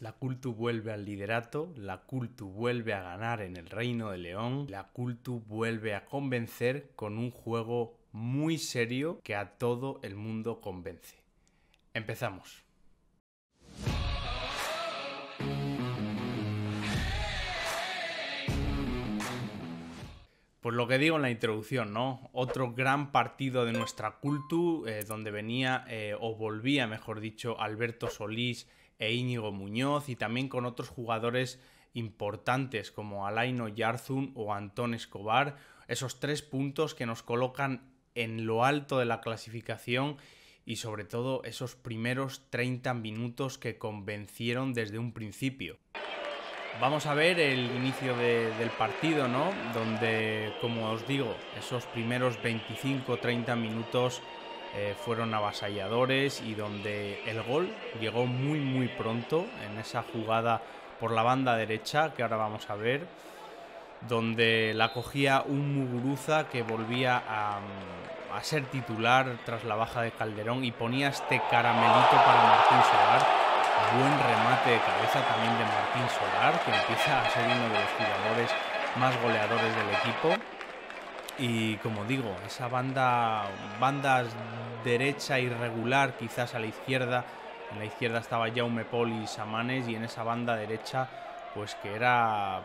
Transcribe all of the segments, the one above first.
La Cultu vuelve al liderato, la Cultu vuelve a ganar en el Reino de León, la Cultu vuelve a convencer con un juego muy serio que a todo el mundo convence. Empezamos. Pues lo que digo en la introducción, ¿no? Otro gran partido de nuestra Cultu, eh, donde venía eh, o volvía, mejor dicho, Alberto Solís e Íñigo Muñoz y también con otros jugadores importantes como Alaino Yarzun o Antón Escobar, esos tres puntos que nos colocan en lo alto de la clasificación y sobre todo esos primeros 30 minutos que convencieron desde un principio. Vamos a ver el inicio del partido, ¿no? Donde, como os digo, esos primeros 25-30 minutos eh, fueron avasalladores y donde el gol llegó muy muy pronto en esa jugada por la banda derecha que ahora vamos a ver donde la cogía un Muguruza que volvía a, a, ser titular tras la baja de Calderón y ponía este caramelito para Martín Solar. Buen remate de cabeza también de Martín Solar, que empieza a ser uno de los jugadores más goleadores del equipo. Y como digo, esa banda, bandas derecha irregular, quizás a la izquierda. En la izquierda estaba Jaume Paul y Samanes y en esa banda derecha, pues que era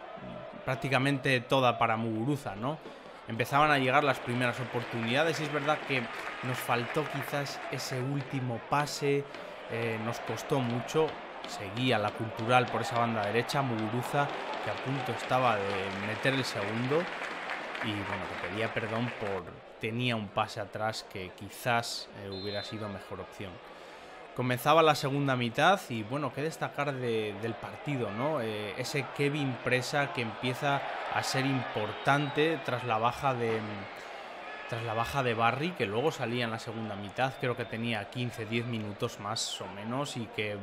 prácticamente toda para Muguruza, ¿no? Empezaban a llegar las primeras oportunidades y es verdad que nos faltó quizás ese último pase, eh, nos costó mucho. Seguía la cultural por esa banda derecha, Muguruza, que a punto estaba de meter el segundo y bueno, que pedía perdón por tenía un pase atrás que quizás eh, hubiera sido mejor opción. Comenzaba la segunda mitad y bueno, qué destacar del partido, ¿no? Eh, ese Kevin Presa que empieza a ser importante tras la baja de tras la baja de Barry, que luego salía en la segunda mitad, creo que tenía 15-10 minutos más o menos y que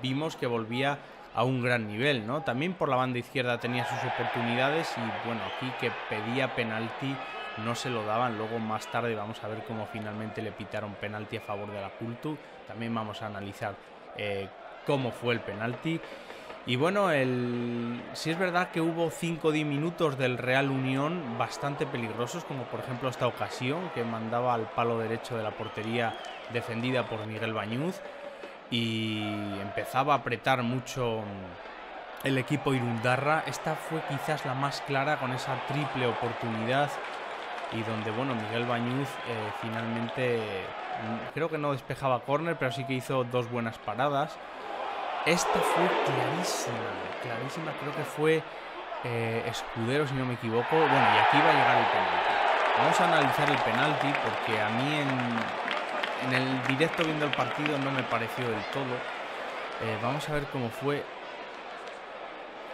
vimos que volvía a un gran nivel, ¿no? También por la banda izquierda tenía sus oportunidades y bueno, aquí que pedía penalti no se lo daban, luego más tarde vamos a ver cómo finalmente le pitaron penalti a favor de la Cultu, también vamos a analizar eh, cómo fue el penalti. Y bueno, el... es verdad que hubo 5 minutos del Real Unión bastante peligrosos, como por ejemplo esta ocasión que mandaba al palo derecho de la portería defendida por Miguel Bañuz y empezaba a apretar mucho el equipo Irundarra. Esta fue quizás la más clara con esa triple oportunidad y donde, bueno, Miguel Bañuz eh, finalmente mm, creo que no despejaba córner, pero sí que hizo dos buenas paradas. Esta fue clarísima, clarísima, creo que fue eh, Escudero, si no me equivoco. Bueno, y aquí va a llegar el penalti. Vamos a analizar el penalti porque a mí en en el directo viendo el partido no me pareció del todo. Eh, vamos a ver cómo fue.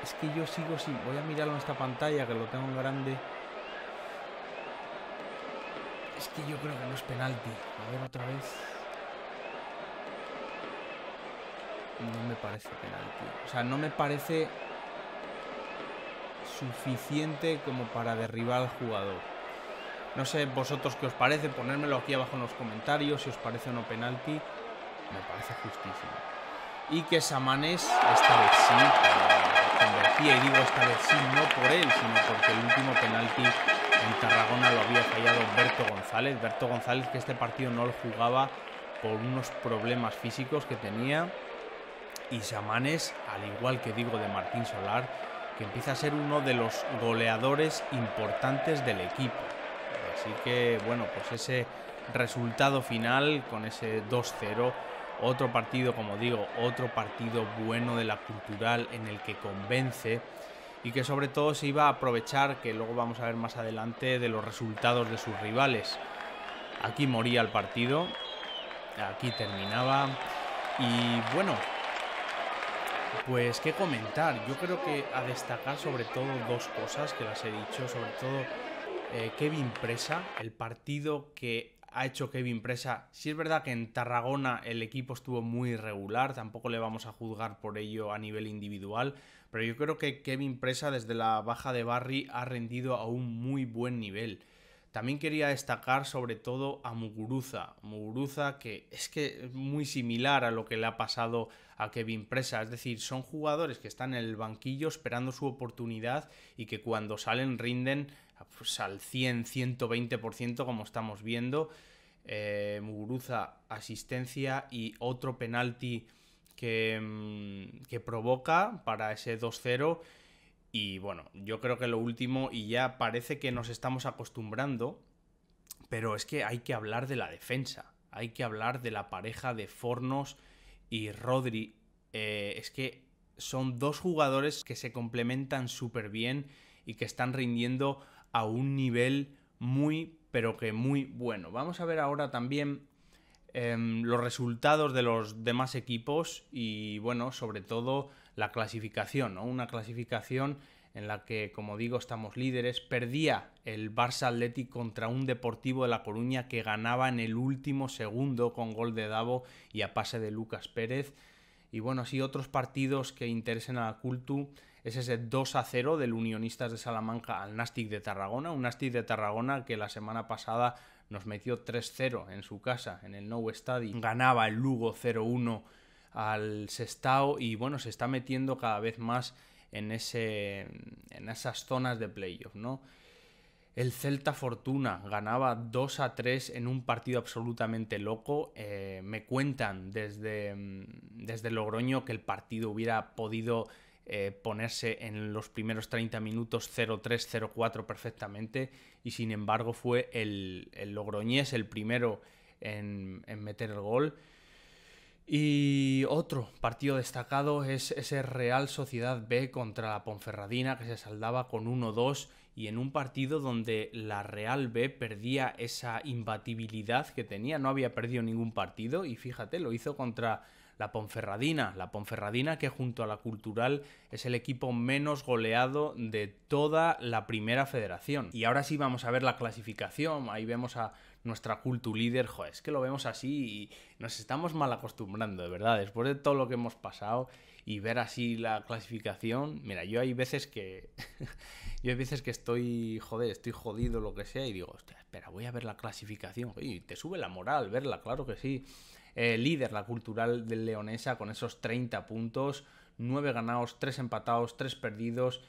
Es que yo sigo sin... Voy a mirarlo en esta pantalla que lo tengo en grande. Es que yo creo que no es penalti. A ver otra vez. No me parece penalti. O sea, no me parece suficiente como para derribar al jugador. No sé vosotros qué os parece, ponérmelo aquí abajo en los comentarios si os parece o no penalti. Me parece justísimo. Y que Samanes, esta vez sí, decía eh, y digo esta vez sí, no por él, sino porque el último penalti en Tarragona lo había fallado Berto González. Berto González que este partido no lo jugaba por unos problemas físicos que tenía. Y Samanes, al igual que digo de Martín Solar, que empieza a ser uno de los goleadores importantes del equipo. Así que, bueno, pues ese resultado final con ese 2-0. Otro partido, como digo, otro partido bueno de la cultural en el que convence y que sobre todo se iba a aprovechar, que luego vamos a ver más adelante, de los resultados de sus rivales. Aquí moría el partido, aquí terminaba y bueno, pues qué comentar. Yo creo que a destacar sobre todo dos cosas que las he dicho, sobre todo eh, Kevin Presa, el partido que ha hecho Kevin Presa. Si sí es verdad que en Tarragona el equipo estuvo muy regular, tampoco le vamos a juzgar por ello a nivel individual, pero yo creo que Kevin Presa desde la baja de Barry ha rendido a un muy buen nivel. También quería destacar sobre todo a Muguruza. Muguruza que es que es muy similar a lo que le ha pasado a Kevin Presa. Es decir, son jugadores que están en el banquillo esperando su oportunidad y que cuando salen rinden pues, al 100, 120% como estamos viendo. Eh, Muguruza asistencia y otro penalti que, mm, que provoca para ese 2-0. Y bueno, yo creo que lo último, y ya parece que nos estamos acostumbrando, pero es que hay que hablar de la defensa, hay que hablar de la pareja de Fornos y Rodri. Eh, es que son dos jugadores que se complementan súper bien y que están rindiendo a un nivel muy, pero que muy bueno. Vamos a ver ahora también em, los resultados de los demás equipos y, bueno, sobre todo la clasificación, ¿no? Una clasificación en la que, como digo, estamos líderes. Perdía el Barça Athletic contra un Deportivo de La Coruña que ganaba en el último segundo con gol de Davo y a pase de Lucas Pérez. Y bueno, así otros partidos que interesen a la Cultu es ese 2 a 0 del Unionistas de Salamanca al Nastic de Tarragona, un Nastic de Tarragona que la semana pasada nos metió 3-0 en su casa, en el Nou Stadi, ganaba el Lugo 0-1 al Sestao y bueno, se está metiendo cada vez más en, ese, en esas zonas de playoff, ¿no? El Celta Fortuna ganaba 2 a 3 en un partido absolutamente loco. Eh, me cuentan desde, mm, desde Logroño que el partido hubiera podido eh, ponerse en los primeros 30 minutos 0-3-0-4 perfectamente y sin embargo fue el, Logroñés el primero en, en, meter el gol. Y otro partido destacado es ese Real Sociedad B contra la Ponferradina que se saldaba con 1-2 y en un partido donde la Real B perdía esa imbatibilidad que tenía, no había perdido ningún partido y fíjate, lo hizo contra la Ponferradina, la Ponferradina que junto a la Cultural es el equipo menos goleado de toda la primera federación. Y ahora sí vamos a ver la clasificación, ahí vemos a nuestra cultu líder, joder, es que lo vemos así y nos estamos mal acostumbrando, de verdad, después de todo lo que hemos pasado y ver así la clasificación, mira, yo hay veces que yo hay veces que estoy, joder, estoy jodido lo que sea y digo, espera, voy a ver la clasificación y te sube la moral verla, claro que sí. Eh, líder la cultural del Leonesa con esos 30 puntos, 9 ganados, 3 empatados, 3 perdidos.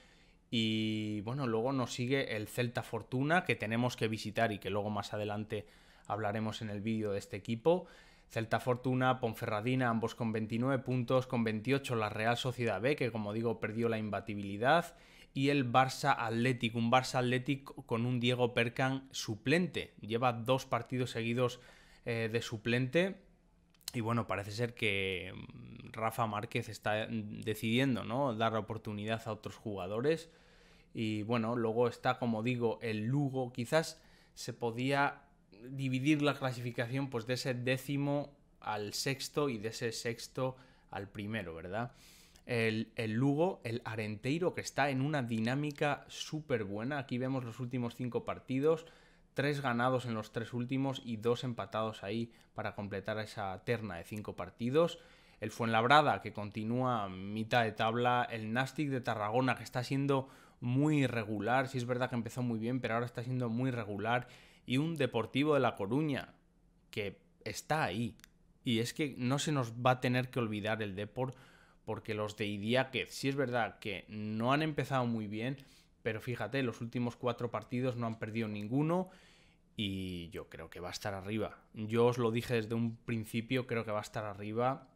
Y bueno, luego nos sigue el Celta Fortuna que tenemos que visitar y que luego más adelante hablaremos en el vídeo de este equipo. Celta Fortuna, Ponferradina, ambos con 29 puntos, con 28 la Real Sociedad B, que como digo perdió la imbatibilidad, y el Barça Athletic, un Barça Athletic con un Diego Percan suplente, lleva dos partidos seguidos eh, de suplente, y bueno, parece ser que mm, Rafa Márquez está decidiendo, ¿no? Dar oportunidad a otros jugadores. Y bueno, luego está, como digo, el Lugo. Quizás se podía dividir la clasificación pues de ese décimo al sexto y de ese sexto al primero, ¿verdad? El, el Lugo, el Arenteiro, que está en una dinámica súper buena. Aquí vemos los últimos cinco partidos tres ganados en los tres últimos y dos empatados ahí para completar esa terna de cinco partidos. El Fuenlabrada, que continúa mitad de tabla. El Nastic de Tarragona, que está siendo muy regular. Sí es verdad que empezó muy bien, pero ahora está siendo muy regular. Y un Deportivo de La Coruña, que está ahí. Y es que no se nos va a tener que olvidar el Deport, porque los de Idiáquez, si es verdad que no han empezado muy bien, pero fíjate, los últimos cuatro partidos no han perdido ninguno y yo creo que va a estar arriba. Yo os lo dije desde un principio, creo que va a estar arriba.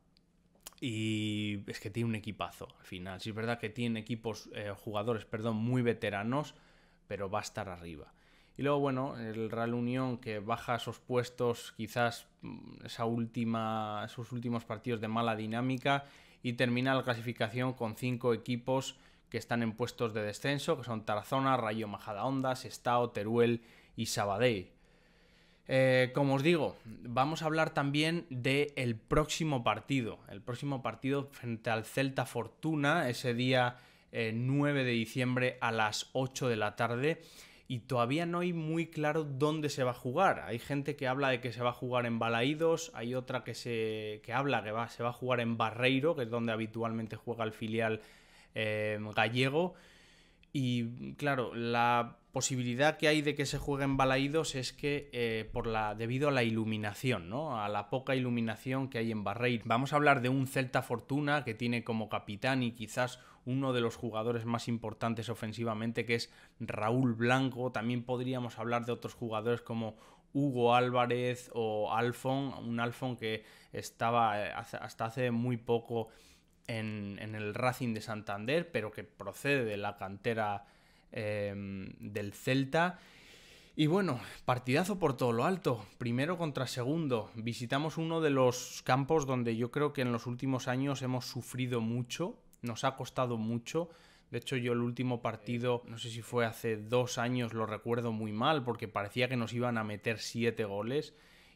Y es que tiene un equipazo al final. Sí es verdad que tiene equipos, eh, jugadores, perdón, muy veteranos, pero va a estar arriba. Y luego, bueno, el Real Unión que baja esos puestos, quizás mm, esa última, esos últimos partidos de mala dinámica y termina la clasificación con cinco equipos que están en puestos de descenso, que son Tarazona, Rayo Majadahonda, Sestao, Teruel y Sabadell. Eh, como os digo, vamos a hablar también del próximo partido. El próximo partido frente al Celta Fortuna, ese día 9 eh, de diciembre a las 8 de la tarde. Y todavía no hay muy claro dónde se va a jugar. Hay gente que habla de que se va a jugar en Balaídos, hay otra que, se, habla que va, se va a jugar en Barreiro, que es donde habitualmente juega el filial Em, gallego. Y claro, la posibilidad que hay de que se jueguen balaídos es que eh, por la debido a la iluminación, ¿no? A la poca iluminación que hay en Barreiro. Vamos a hablar de un Celta Fortuna que tiene como capitán y quizás uno de los jugadores más importantes ofensivamente que es Raúl Blanco. También podríamos hablar de otros jugadores como Hugo Álvarez o Alfon, un Alfon que estaba eh, hasta hace muy poco en, el Racing de Santander, pero que procede de la cantera em, del Celta. Y bueno, partidazo por todo lo alto, primero contra segundo. Visitamos uno de los campos donde yo creo que en los últimos años hemos sufrido mucho, nos ha costado mucho. De hecho, yo el último partido, no sé si fue hace dos años, lo recuerdo muy mal, porque parecía que nos iban a meter siete goles.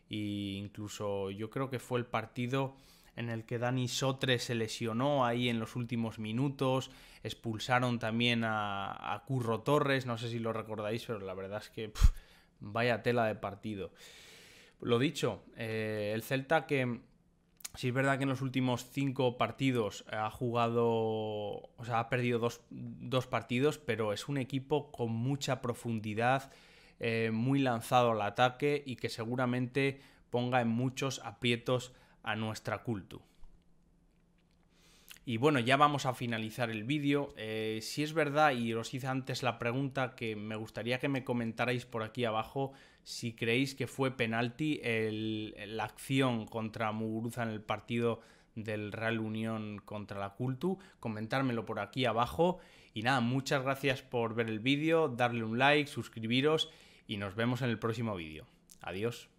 E incluso yo creo que fue el partido en el que Dani Sotre se lesionó ahí en los últimos minutos, expulsaron también a, Curro Torres, no sé si lo recordáis, pero la verdad es que vaya tela de partido. Lo dicho, eh, el Celta que si es verdad que en los últimos cinco partidos ha jugado, o sea, ha perdido dos, partidos, pero es un equipo con mucha profundidad, eh, muy lanzado al ataque y que seguramente ponga en muchos aprietos a nuestra cultu. Y bueno, ya vamos a finalizar el vídeo. Eh, si es verdad, y os hice antes la pregunta que me gustaría que me comentarais por aquí abajo si creéis que fue penalti el, la acción contra Muguruza en el partido del Real Unión contra la Cultu. Comentármelo por aquí abajo. Y nada, muchas gracias por ver el vídeo, darle un like, suscribiros y nos vemos en el próximo vídeo. Adiós.